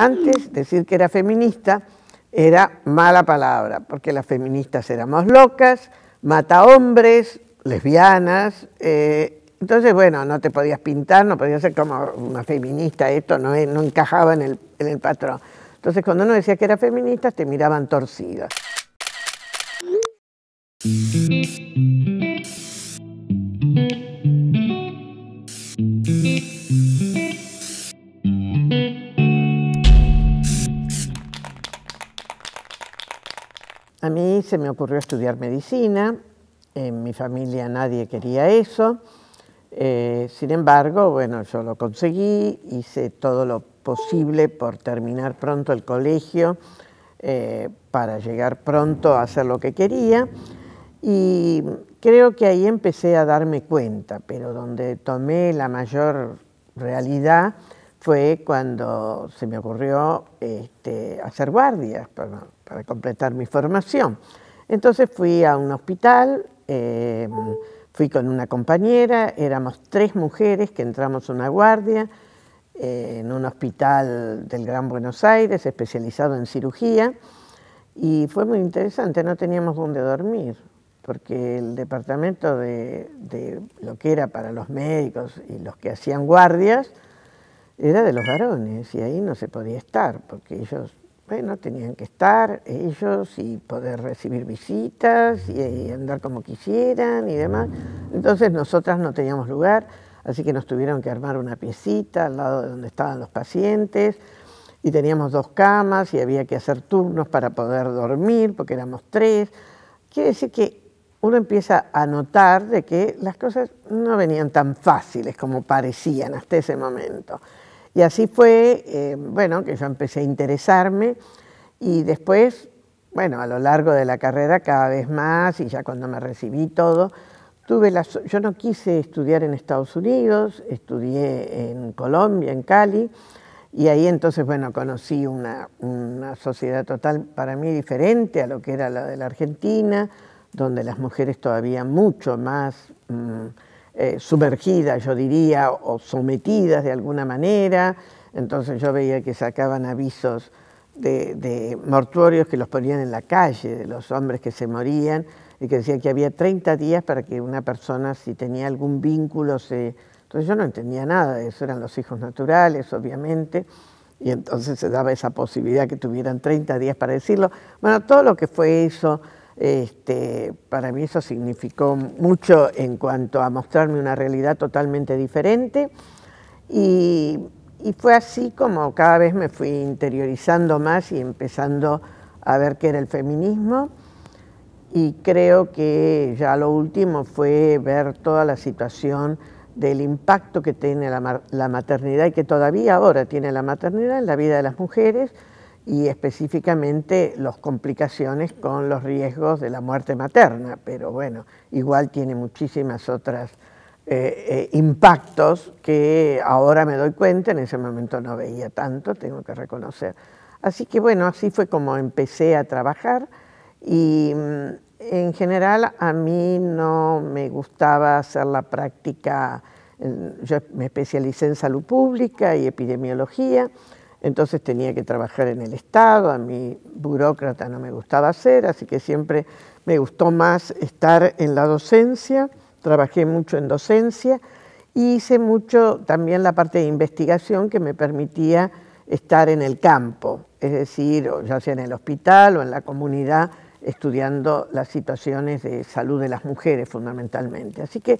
Antes decir que era feminista era mala palabra, porque las feministas éramos locas, mata hombres, lesbianas. Eh, entonces, bueno, no te podías pintar, no podías ser como una feminista, esto no, encajaba en el, patrón. Entonces, cuando uno decía que era feminista, te miraban torcida. A mí se me ocurrió estudiar medicina, en mi familia nadie quería eso, eh, sin embargo, bueno, yo lo conseguí, hice todo lo posible por terminar pronto el colegio, eh, para llegar pronto a hacer lo que quería y creo que ahí empecé a darme cuenta, pero donde tomé la mayor realidad fue cuando se me ocurrió este, hacer guardias para, completar mi formación. Entonces fui a un hospital, em, fui con una compañera, éramos tres mujeres que entramos a una guardia eh, en un hospital del Gran Buenos Aires especializado en cirugía y fue muy interesante, no teníamos dónde dormir porque el departamento de lo que era para los médicos y los que hacían guardias, era de los varones y ahí no se podía estar porque ellos, bueno, tenían que estar ellos y poder recibir visitas y, andar como quisieran y demás. Entonces nosotras no teníamos lugar, así que nos tuvieron que armar una piecita al lado de donde estaban los pacientes y teníamos dos camas y había que hacer turnos para poder dormir porque éramos tres. Quiere decir que uno empieza a notar de que las cosas no venían tan fáciles como parecían hasta ese momento. Y así fue, eh, bueno, que yo empecé a interesarme y después, bueno, a lo largo de la carrera cada vez más y ya cuando me recibí todo, tuve yo no quise estudiar en Estados Unidos, estudié en Colombia, en Cali, y ahí entonces, bueno, conocí una, sociedad total para mí diferente a lo que era la de la Argentina, donde las mujeres todavía mucho más... Mm, eh, sumergidas, yo diría, o sometidas de alguna manera. Entonces yo veía que sacaban avisos de, de, mortuorios que los ponían en la calle, de los hombres que se morían, y que decían que había 30 días para que una persona, si tenía algún vínculo, se... Entonces yo no entendía nada eso, eran los hijos naturales, obviamente, y entonces se daba esa posibilidad que tuvieran 30 días para decirlo. Bueno, todo lo que fue eso, este, para mí eso significó mucho en cuanto a mostrarme una realidad totalmente diferente y, fue así como cada vez me fui interiorizando más y empezando a ver qué era el feminismo y creo que ya lo último fue ver toda la situación del impacto que tiene la maternidad y que todavía ahora tiene la maternidad en la vida de las mujeres y específicamente las complicaciones con los riesgos de la muerte materna, pero bueno, igual tiene muchísimas otras eh, eh, impactos que ahora me doy cuenta, en ese momento no veía tanto, tengo que reconocer. Así que bueno, así fue como empecé a trabajar y mm, en general a mí no me gustaba hacer la práctica, yo me especialicé en salud pública y epidemiología, entonces tenía que trabajar en el Estado, a mí burócrata no me gustaba ser, así que siempre me gustó más estar en la docencia, trabajé mucho en docencia y hice mucho también la parte de investigación que me permitía estar en el campo, es decir, ya sea en el hospital o en la comunidad, estudiando las situaciones de salud de las mujeres fundamentalmente. Así que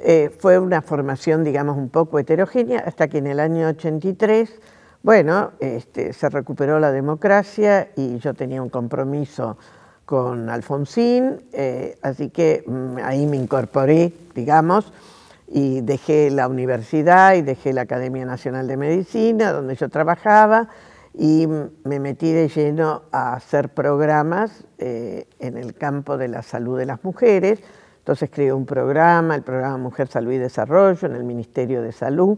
eh, fue una formación, digamos, un poco heterogénea, hasta que en el año 83 bueno, este, se recuperó la democracia y yo tenía un compromiso con Alfonsín, eh, así que mm, ahí me incorporé, digamos, y dejé la universidad y dejé la Academia Nacional de Medicina, donde yo trabajaba, y mm, me metí de lleno a hacer programas eh, en el campo de la salud de las mujeres. Entonces creé un programa, el programa Mujer, Salud y Desarrollo en el Ministerio de Salud,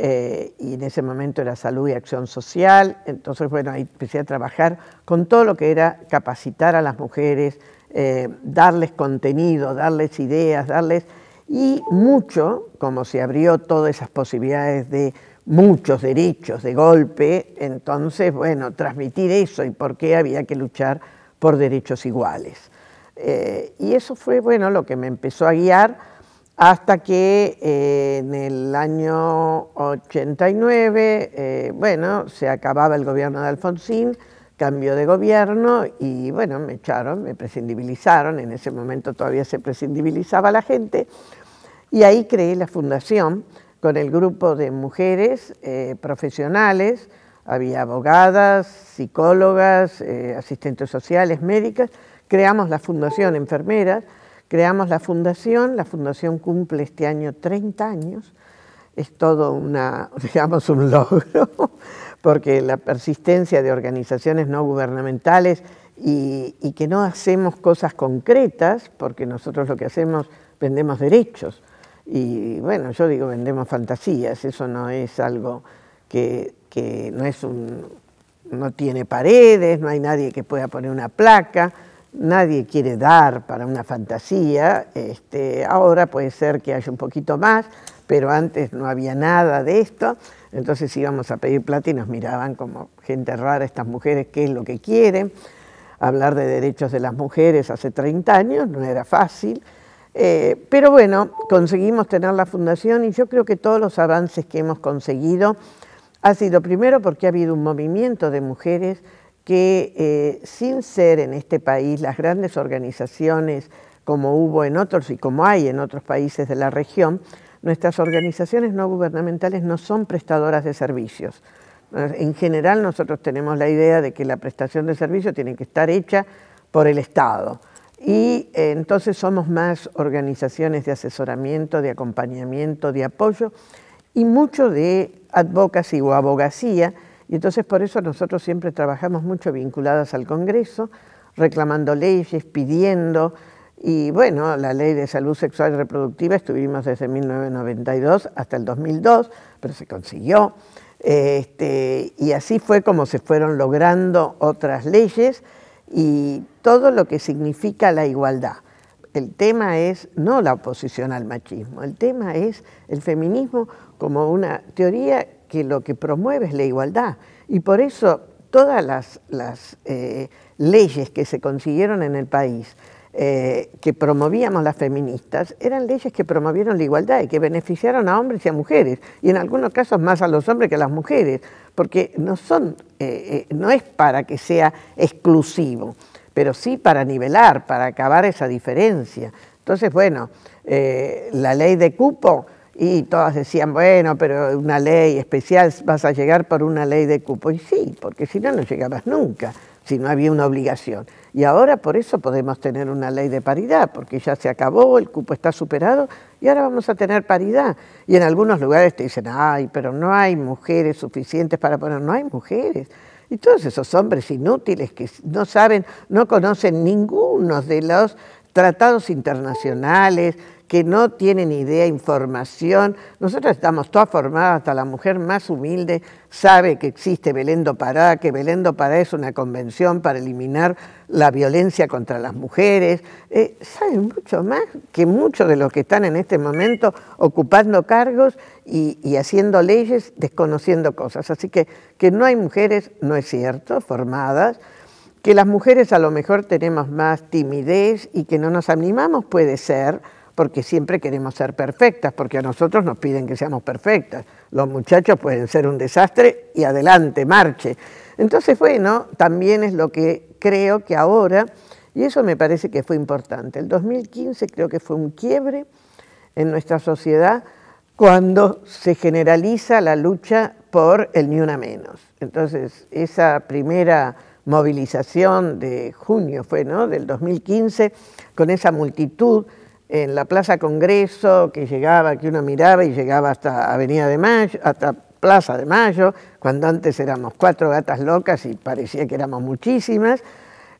eh, y en ese momento era salud y acción social, entonces bueno, ahí empecé a trabajar con todo lo que era capacitar a las mujeres, eh, darles contenido, darles ideas, darles... Y mucho, como se abrió todas esas posibilidades de muchos derechos de golpe, entonces, bueno, transmitir eso y por qué había que luchar por derechos iguales. Eh, y eso fue, bueno, lo que me empezó a guiar hasta que eh, en el año 89, eh, bueno, se acababa el gobierno de Alfonsín, cambió de gobierno y bueno, me echaron, me prescindibilizaron, en ese momento todavía se prescindibilizaba la gente, y ahí creé la fundación con el grupo de mujeres eh, profesionales, había abogadas, psicólogas, asistentes sociales, médicas, creamos la fundación enfermeras, Creamos la fundación, la fundación cumple este año 30 años, es todo una, digamos, un logro, porque la persistencia de organizaciones no gubernamentales y, que no hacemos cosas concretas, porque nosotros lo que hacemos vendemos derechos, y bueno, yo digo vendemos fantasías, eso no es algo que, no es no tiene paredes, no hay nadie que pueda poner una placa, nadie quiere dar para una fantasía, este, ahora puede ser que haya un poquito más, pero antes no había nada de esto, entonces íbamos a pedir plata y nos miraban como gente rara estas mujeres, qué es lo que quieren. Hablar de derechos de las mujeres hace 30 años no era fácil, eh, pero bueno, conseguimos tener la fundación y yo creo que todos los avances que hemos conseguido ha sido primero porque ha habido un movimiento de mujeres que eh, sin ser en este país las grandes organizaciones como hubo en otros y como hay en otros países de la región, nuestras organizaciones no gubernamentales no son prestadoras de servicios. Eh, en general nosotros tenemos la idea de que la prestación de servicios tiene que estar hecha por el Estado. Y eh, entonces somos más organizaciones de asesoramiento, de acompañamiento, de apoyo y mucho de advocacy o abogacía, y entonces por eso nosotros siempre trabajamos mucho vinculadas al Congreso, reclamando leyes, pidiendo, y bueno, la ley de salud sexual y reproductiva estuvimos desde 1992 hasta el 2002, pero se consiguió. Este, y así fue como se fueron logrando otras leyes y todo lo que significa la igualdad. El tema es no la oposición al machismo, el tema es el feminismo como una teoría que lo que promueve es la igualdad. Y por eso todas las, eh, leyes que se consiguieron en el país, eh, que promovíamos las feministas, eran leyes que promovieron la igualdad y que beneficiaron a hombres y a mujeres, y en algunos casos más a los hombres que a las mujeres, porque no, son, eh, no es para que sea exclusivo, pero sí para nivelar, para acabar esa diferencia. Entonces, bueno, la ley de cupo y todas decían, bueno, pero una ley especial, vas a llegar por una ley de cupo. Y sí, porque si no, no llegabas nunca, si no había una obligación. Y ahora por eso podemos tener una ley de paridad, porque ya se acabó, el cupo está superado y ahora vamos a tener paridad. Y en algunos lugares te dicen, ay, pero no hay mujeres suficientes para poner, no hay mujeres. Y todos esos hombres inútiles que no saben, no conocen ninguno de los tratados internacionales, que no tienen idea, información. Nosotros estamos todas formadas, hasta la mujer más humilde sabe que existe Belendo Pará, que Belendo Pará es una convención para eliminar la violencia contra las mujeres. Eh, saben mucho más que muchos de los que están en este momento ocupando cargos y, y haciendo leyes, desconociendo cosas. Así que que no hay mujeres, no es cierto, formadas que las mujeres a lo mejor tenemos más timidez y que no nos animamos, puede ser, porque siempre queremos ser perfectas, porque a nosotros nos piden que seamos perfectas. Los muchachos pueden ser un desastre y adelante, marche. Entonces, bueno, también es lo que creo que ahora, y eso me parece que fue importante, el 2015 creo que fue un quiebre en nuestra sociedad cuando se generaliza la lucha por el ni una menos. Entonces, esa primera movilización de junio fue, ¿no?, del 2015, con esa multitud en la Plaza Congreso, que llegaba, que uno miraba y llegaba hasta Avenida de Mayo, hasta Plaza de Mayo, cuando antes éramos cuatro gatas locas y parecía que éramos muchísimas,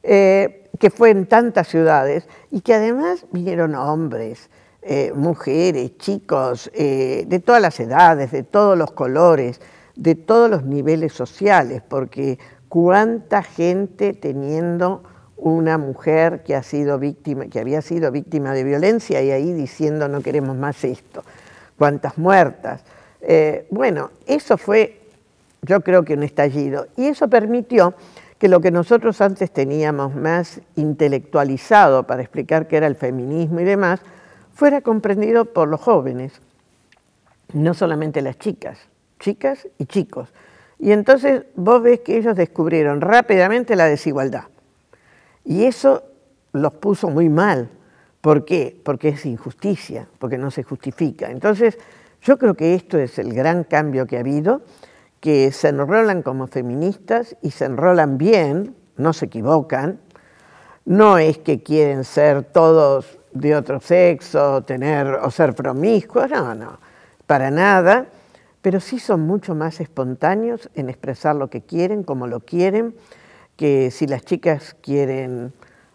eh, que fue en tantas ciudades y que además vinieron hombres, eh, mujeres, chicos, eh, de todas las edades, de todos los colores, de todos los niveles sociales, porque cuánta gente teniendo una mujer que, ha sido víctima, que había sido víctima de violencia y ahí diciendo no queremos más esto, cuántas muertas. Eh, bueno, eso fue yo creo que un estallido y eso permitió que lo que nosotros antes teníamos más intelectualizado para explicar qué era el feminismo y demás, fuera comprendido por los jóvenes, no solamente las chicas, chicas y chicos. Y entonces vos ves que ellos descubrieron rápidamente la desigualdad y eso los puso muy mal. ¿Por qué? Porque es injusticia, porque no se justifica. Entonces, yo creo que esto es el gran cambio que ha habido, que se enrolan como feministas y se enrolan bien, no se equivocan. No es que quieren ser todos de otro sexo, tener o ser promiscuos, no, no, para nada, pero sí son mucho más espontáneos en expresar lo que quieren, como lo quieren, que si las chicas quieren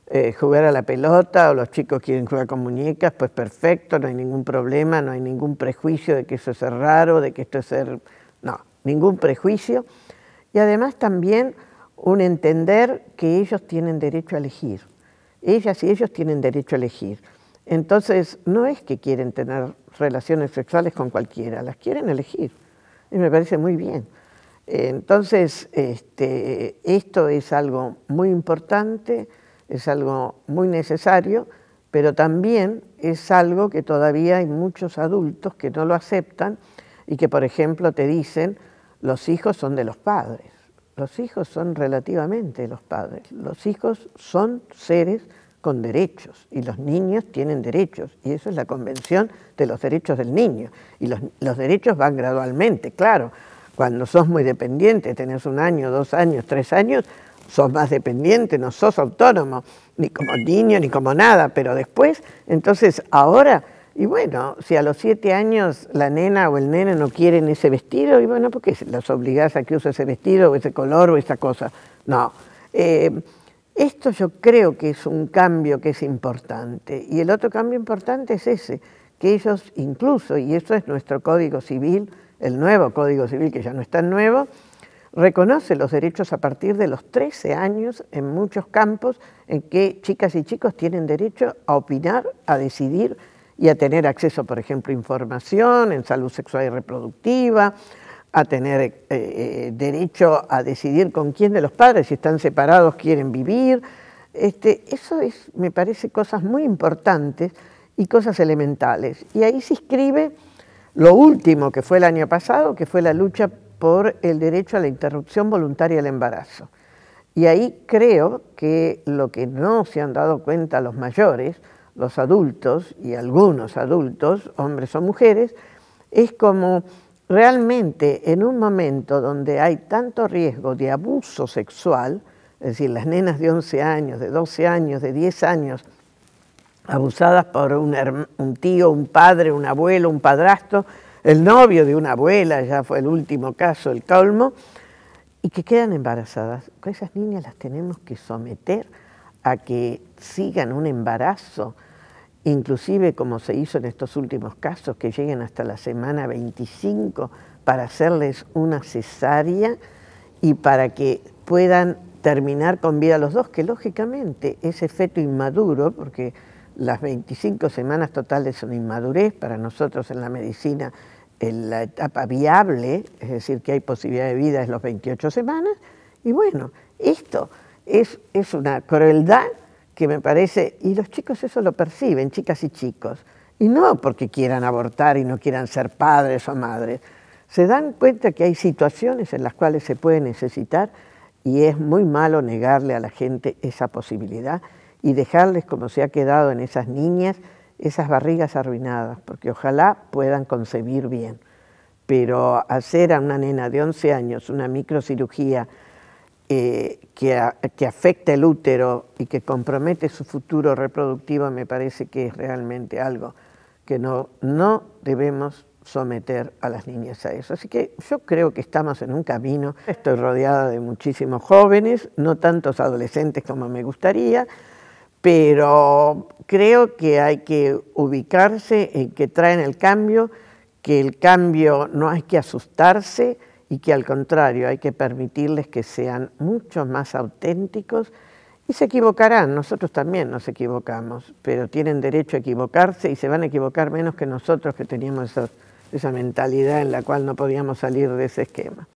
eh, jugar a la pelota o los chicos quieren jugar con muñecas, pues perfecto, no hay ningún problema, no hay ningún prejuicio de que eso es raro, de que esto es ser... No, ningún prejuicio. Y además también un entender que ellos tienen derecho a elegir. Ellas y ellos tienen derecho a elegir. Entonces, no es que quieren tener relaciones sexuales con cualquiera, las quieren elegir. Y me parece muy bien. Entonces, este, esto es algo muy importante, es algo muy necesario, pero también es algo que todavía hay muchos adultos que no lo aceptan y que, por ejemplo, te dicen, los hijos son de los padres. Los hijos son relativamente los padres. Los hijos son seres con derechos y los niños tienen derechos y eso es la convención de los derechos del niño. Y los derechos van gradualmente, claro cuando sos muy dependiente, tenés un año, dos años, tres años, sos más dependiente, no sos autónomo, ni como niño, ni como nada, pero después, entonces ahora, y bueno, si a los siete años la nena o el nene no quieren ese vestido, y bueno, ¿por qué los obligás a que use ese vestido o ese color o esa cosa? No. Eh, esto yo creo que es un cambio que es importante. Y el otro cambio importante es ese, que ellos incluso, y eso es nuestro código civil, el nuevo Código Civil, que ya no es tan nuevo, reconoce los derechos a partir de los 13 años en muchos campos en que chicas y chicos tienen derecho a opinar, a decidir y a tener acceso, por ejemplo, a información en salud sexual y reproductiva, a tener eh, eh, derecho a decidir con quién de los padres, si están separados, quieren vivir. Este, eso es, me parece, cosas muy importantes y cosas elementales. Y ahí se inscribe lo último que fue el año pasado, que fue la lucha por el derecho a la interrupción voluntaria del embarazo. Y ahí creo que lo que no se han dado cuenta los mayores, los adultos y algunos adultos, hombres o mujeres, es como realmente en un momento donde hay tanto riesgo de abuso sexual, es decir, las nenas de 11 años, de 12 años, de 10 años, abusadas por un, tío, un padre, un abuelo, un padrastro, el novio de una abuela, ya fue el último caso, el colmo, y que quedan embarazadas. Esas niñas las tenemos que someter a que sigan un embarazo, inclusive como se hizo en estos últimos casos, que lleguen hasta la semana 25 para hacerles una cesárea y para que puedan terminar con vida los dos, que lógicamente ese feto inmaduro, porque las 25 semanas totales son inmadurez, para nosotros en la medicina en la etapa viable, es decir, que hay posibilidad de vida es los 28 semanas, y bueno, esto es, es una crueldad que me parece, y los chicos eso lo perciben, chicas y chicos, y no porque quieran abortar y no quieran ser padres o madres, se dan cuenta que hay situaciones en las cuales se puede necesitar y es muy malo negarle a la gente esa posibilidad y dejarles, como se ha quedado en esas niñas, esas barrigas arruinadas, porque ojalá puedan concebir bien. Pero hacer a una nena de 11 años una microcirugía eh, que, que, afecta el útero y que compromete su futuro reproductivo me parece que es realmente algo que no, no debemos someter a las niñas a eso. Así que yo creo que estamos en un camino. Estoy rodeada de muchísimos jóvenes, no tantos adolescentes como me gustaría, pero creo que hay que ubicarse en que traen el cambio, que el cambio no hay que asustarse y que al contrario hay que permitirles que sean mucho más auténticos y se equivocarán, nosotros también nos equivocamos, pero tienen derecho a equivocarse y se van a equivocar menos que nosotros que teníamos esa, esa mentalidad en la cual no podíamos salir de ese esquema.